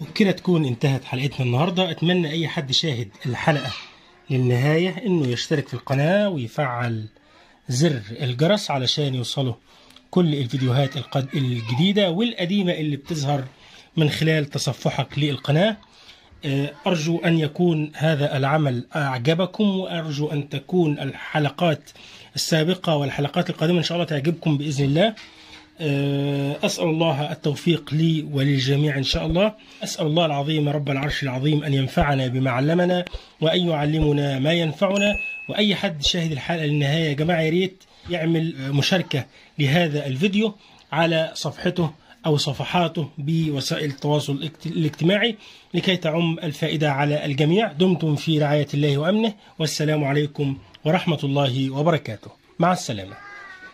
وبكده تكون انتهت حلقتنا النهاردة أتمنى أي حد شاهد الحلقة للنهاية إنه يشترك في القناة ويفعل زر الجرس علشان يوصله كل الفيديوهات القد... الجديدة والقديمة اللي بتظهر من خلال تصفحك للقناة آه، أرجو أن يكون هذا العمل أعجبكم وأرجو أن تكون الحلقات السابقة والحلقات القادمة إن شاء الله تعجبكم بإذن الله آه، أسأل الله التوفيق لي وللجميع إن شاء الله أسأل الله العظيم رب العرش العظيم أن ينفعنا بما علمنا وأن يعلمنا ما ينفعنا وأي حد شاهد الحلقة للنهاية يا جماعة يا ريت يعمل مشاركة لهذا الفيديو على صفحته أو صفحاته بوسائل التواصل الاجتماعي لكي تعم الفائدة على الجميع دمتم في رعاية الله وأمنه والسلام عليكم ورحمة الله وبركاته مع السلامة